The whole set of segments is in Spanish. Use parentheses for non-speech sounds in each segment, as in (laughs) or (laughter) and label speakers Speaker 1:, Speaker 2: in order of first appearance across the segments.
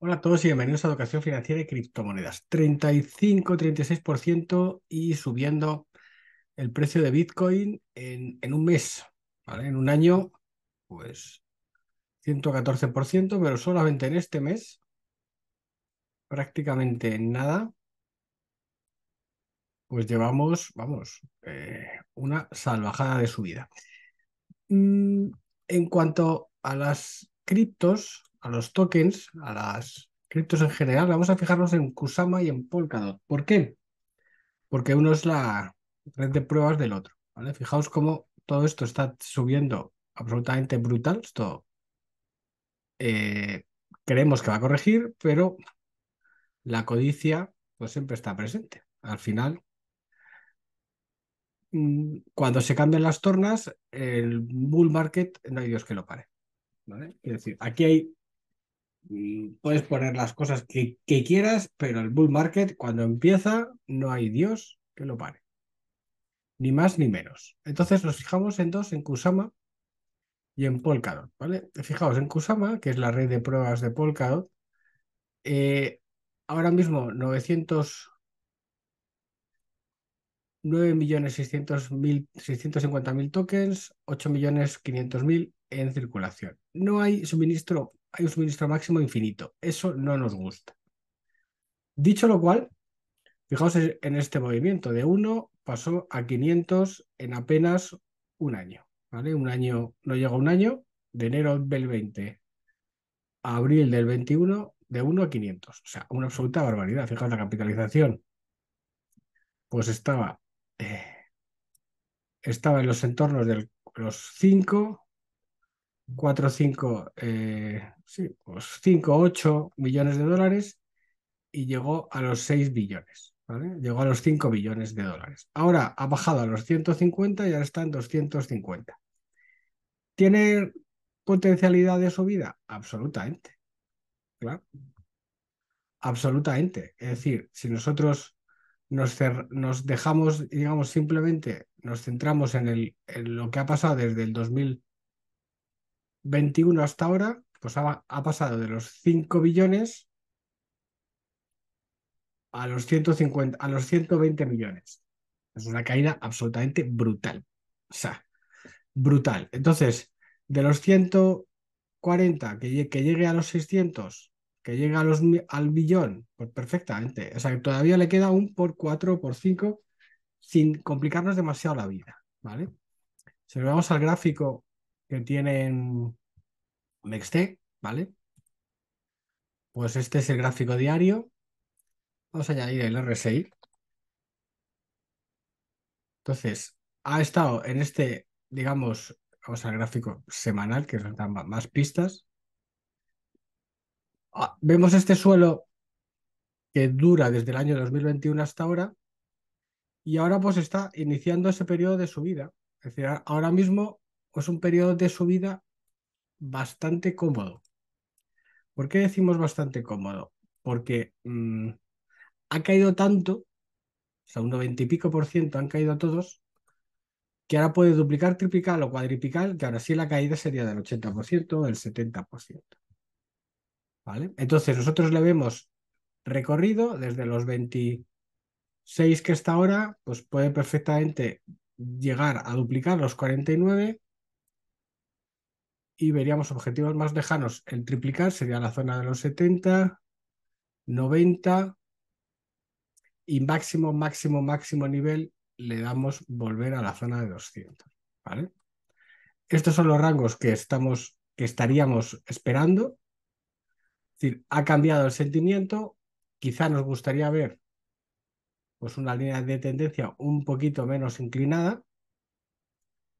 Speaker 1: Hola a todos y bienvenidos a Educación Financiera y Criptomonedas. 35-36% y subiendo el precio de Bitcoin en, un mes, ¿vale? En un año, pues 114%, pero solamente en este mes, prácticamente nada, pues llevamos, vamos, eh, una salvajada de subida. Mm, en cuanto a las criptos, a los tokens, a las criptos en general, vamos a fijarnos en Kusama y en Polkadot. ¿Por qué? Porque uno es la red de pruebas del otro. ¿vale? Fijaos cómo todo esto está subiendo absolutamente brutal. Esto eh, creemos que va a corregir, pero la codicia pues siempre está presente. Al final, mm, cuando se cambian las tornas, el bull market no hay Dios que lo pare. ¿vale? Es decir, aquí hay Mm, puedes poner las cosas que, quieras, pero el bull market cuando empieza no hay Dios que lo pare. Ni más ni menos. Entonces nos fijamos en dos, en Kusama y en Polkadot, ¿vale? Fijaos en Kusama, que es la red de pruebas de Polkadot. Eh, ahora mismo 900... 9.650.000 tokens, 8.500.000 en circulación. No hay suministro hay un suministro máximo infinito. Eso no nos gusta. Dicho lo cual, fijaos en este movimiento. De 1 pasó a 500 en apenas un año. ¿vale? Un año, no llegó un año, de enero del 20 a abril del 21, de 1 a 500. O sea, una absoluta barbaridad. Fijaos, la capitalización pues estaba, eh, estaba en los entornos de los 5, 4, 5, eh, 8 pues millones de dólares y llegó a los 6 billones. Llegó a los 5 billones de dólares. Ahora ha bajado a los 150 y ahora está en 250. ¿Tiene potencialidad de subida? Absolutamente. Claro. Absolutamente. Es decir, si nosotros nos, dejamos, digamos, simplemente nos centramos en, el, en lo que ha pasado desde el 2000 21 hasta ahora, pues ha, pasado de los 5 billones a los 150, a los 120 millones. Es una caída absolutamente brutal. O sea, brutal. Entonces, de los 140 que, llegue a los 600, que llegue a los, al billón, pues perfectamente. O sea, que todavía le queda un por 4 por 5 sin complicarnos demasiado la vida, ¿vale? Si vamos al gráfico que tienen next ¿vale? Pues este es el gráfico diario. Vamos a añadir el RSI. Entonces, ha estado en este, digamos, vamos al gráfico semanal, que nos más pistas. Ah, vemos este suelo que dura desde el año 2021 hasta ahora y ahora pues está iniciando ese periodo de subida. Es decir, ahora mismo es pues, un periodo de subida bastante cómodo. ¿Por qué decimos bastante cómodo? Porque mm, ha caído tanto, o sea, un 90 y pico por ciento han caído todos, que ahora puede duplicar, triplicar o cuadriplicar, que ahora sí la caída sería del 80% o del 70%. ¿Vale? Entonces nosotros le vemos recorrido desde los 26 que está ahora, pues puede perfectamente llegar a duplicar los 49 y veríamos objetivos más lejanos. El triplicar sería la zona de los 70, 90 y máximo, máximo, máximo nivel le damos volver a la zona de 200. ¿vale? Estos son los rangos que, estamos, que estaríamos esperando. Es decir, ha cambiado el sentimiento, quizá nos gustaría ver pues una línea de tendencia un poquito menos inclinada,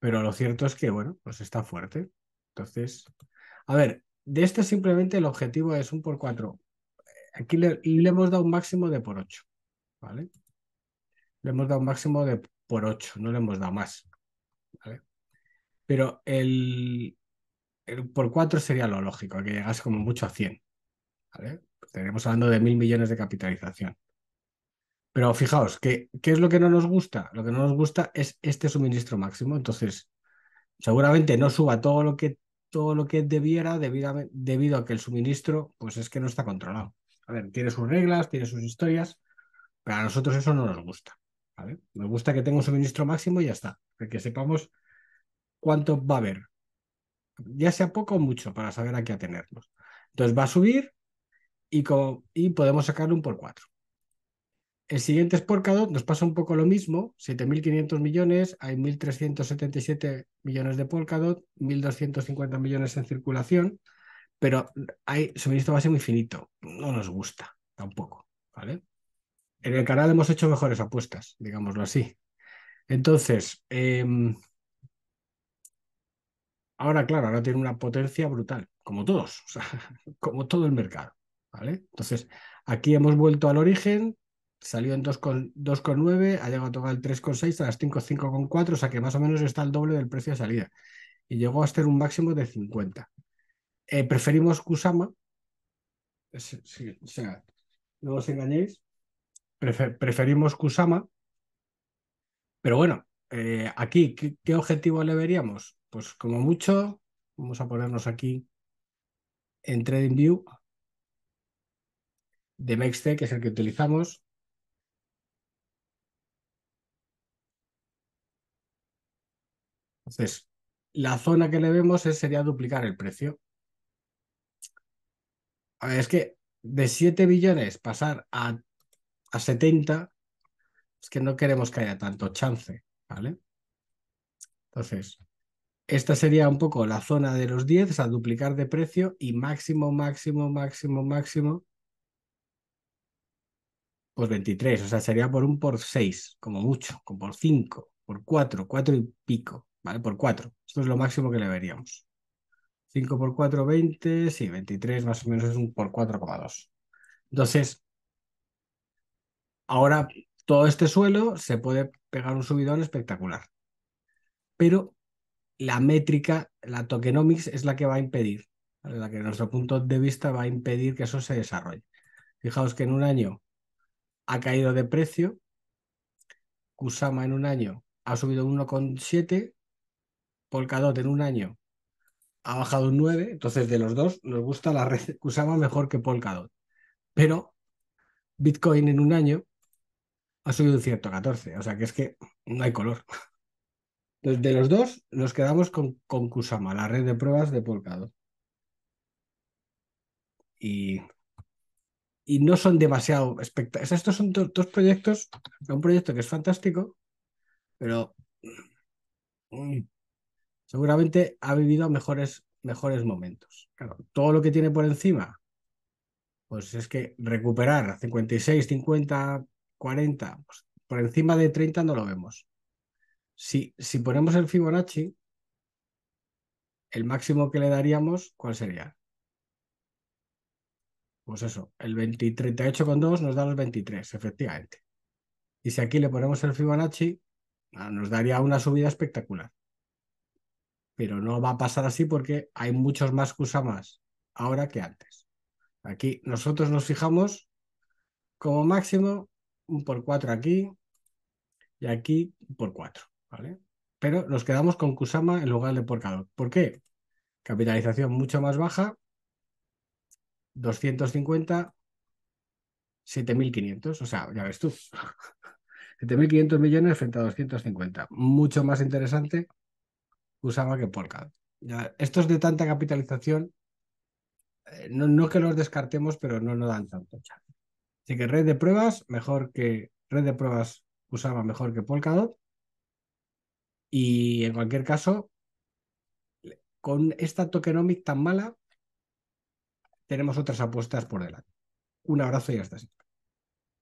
Speaker 1: pero lo cierto es que, bueno, pues está fuerte. Entonces, a ver, de esto simplemente el objetivo es un por cuatro. Aquí le, le, hemos dado un máximo de por ocho. ¿vale? Le hemos dado un máximo de por ocho, no le hemos dado más, ¿vale? Pero el, el por cuatro sería lo lógico, que llegase como mucho a 100, ¿vale? Estaríamos hablando de mil millones de capitalización. Pero fijaos, ¿qué, ¿qué es lo que no nos gusta? Lo que no nos gusta es este suministro máximo. Entonces, seguramente no suba todo lo que todo lo que debiera debido a, debido a que el suministro, pues es que no está controlado. A ver, tiene sus reglas, tiene sus historias, pero a nosotros eso no nos gusta. Nos gusta que tenga un suministro máximo y ya está. Que sepamos cuánto va a haber. Ya sea poco o mucho para saber a qué atenernos. Entonces va a subir y, y podemos sacarle un por cuatro. El siguiente es Polkadot, nos pasa un poco lo mismo, 7.500 millones, hay 1.377 millones de Polkadot, 1.250 millones en circulación, pero hay suministro base muy finito, no nos gusta tampoco, ¿vale? En el canal hemos hecho mejores apuestas, digámoslo así. Entonces, em, ahora claro, ahora tiene una potencia brutal, como todos, (laughs) o sea, como todo el mercado, ¿vale? Entonces, aquí hemos vuelto al origen, salió en 2,9, ha llegado a tocar el 3,6, a las con 5,4, o sea que más o menos está el doble del precio de salida. Y llegó a ser un máximo de 50. Eh, preferimos Kusama, o sea, no os engañéis, preferimos Kusama, pero bueno, eh, aquí, ¿qué, objetivo le veríamos? Pues como mucho, vamos a ponernos aquí en TradingView de Mexte, que es el que utilizamos, Entonces, la zona que le vemos es, sería duplicar el precio. A ver, es que de 7 billones pasar a, 70, es que no queremos que haya tanto chance, ¿vale? Entonces, esta sería un poco la zona de los 10, o sea, duplicar de precio y máximo, máximo, máximo, máximo, pues 23, o sea, sería por un por 6, como mucho, como por 5, por 4, 4 y pico. ¿vale? Por 4. Esto es lo máximo que le veríamos. 5 por 4, 20, sí, 23 más o menos es un por 4,2. Entonces, ahora todo este suelo se puede pegar un subidón espectacular. Pero la métrica, la tokenomics, es la que va a impedir, la que desde nuestro punto de vista va a impedir que eso se desarrolle. Fijaos que en un año ha caído de precio, Kusama en un año ha subido 1,7 Polkadot en un año ha bajado un 9, entonces de los dos nos gusta la red Kusama mejor que Polkadot. Pero Bitcoin en un año ha subido un 114, o sea que es que no hay color. Entonces de los dos nos quedamos con, Kusama, la red de pruebas de Polkadot. Y, y no son demasiado espectaculares. Estos son dos proyectos, un proyecto que es fantástico, pero mm, seguramente ha vivido mejores, mejores momentos. todo lo que tiene por encima, pues es que recuperar 56, 50, 40, por encima de 30 no lo vemos. Si, si ponemos el Fibonacci, el máximo que le daríamos, ¿cuál sería? Pues eso, el 38,2 nos da los 23, efectivamente. Y si aquí le ponemos el Fibonacci, ah, nos daría una subida espectacular pero no va a pasar así porque hay muchos más Kusamas ahora que antes. Aquí nosotros nos fijamos como máximo un por cuatro aquí y aquí por cuatro, ¿vale? Pero nos quedamos con Kusama en lugar de por cada. ¿Por qué? Capitalización mucho más baja, 250, 7.500, o sea, ya ves tú. 7.500 (laughs) millones frente a 250. Mucho más interesante Usaba que Polkadot. Estos de tanta capitalización, eh, no, que los descartemos, pero no nos dan tanto chance. Así que red de pruebas, mejor que red de pruebas usaba mejor que Polkadot. Y en cualquier caso, con esta tokenomic tan mala, tenemos otras apuestas por delante. Un abrazo y hasta siempre.